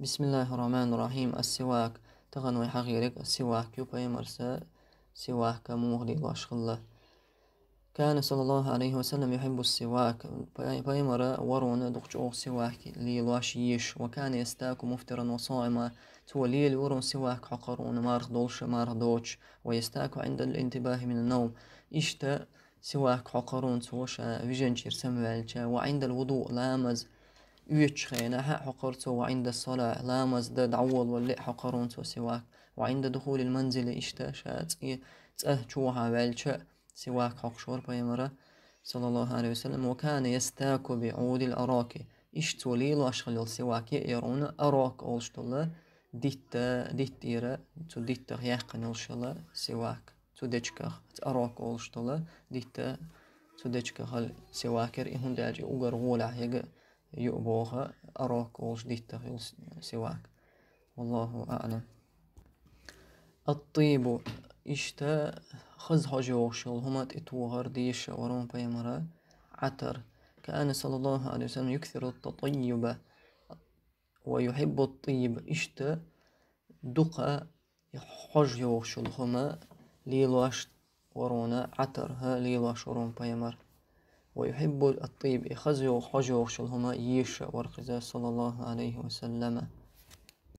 بسم الرحمن الرحيم السواك تغنوي o'yha السواك يوبا يمرسا سواك موغلي واشخ الله كان صلى الله عليه وسلم يحب السواك فيمر ورون دقشوغ سواك يش وكان يستاك مفترا وصائما تولي ورون سواك حقرون مار دولش مار دوش ويستاك عند الانتباه من النوم اشتا سواك حقرون توشا فيجنشير سمبالشا وعند الوضوء لامز يتشخينا حقرت وعند الصلاة لا مزداد عول واللي حقرنت سواك وعند دخول المنزل اشتاشات تأهجوها بالشاء سواك حقشور بيمرة صلى الله عليه وسلم وكان يستاك بعود الأراك اشتوليل واشخليل سواك يرون أراك أولشتولا ديتا ديتيرا تو ديتا يقن الشلا سواك تو ديتشكا أراك أولشتولا ديتا تو ديتشكا هل سواكر إهون داجي أغر غولا يقى يؤبوها أراك وجديد تغيل سواك والله أعلم الطيب إشتا hızhoji o'xshil humat itug'ar deyishi varon paymara عتر كان صلى الله عليه وسلم يكثر التطيب ويحب الطيب إشتا دقا حج يوخش الهما ليلاش ورونا ها ليلوش ورون بيمر ويحب الطيب خزي وخجو شلهما يش ورقزا صلى الله عليه وسلم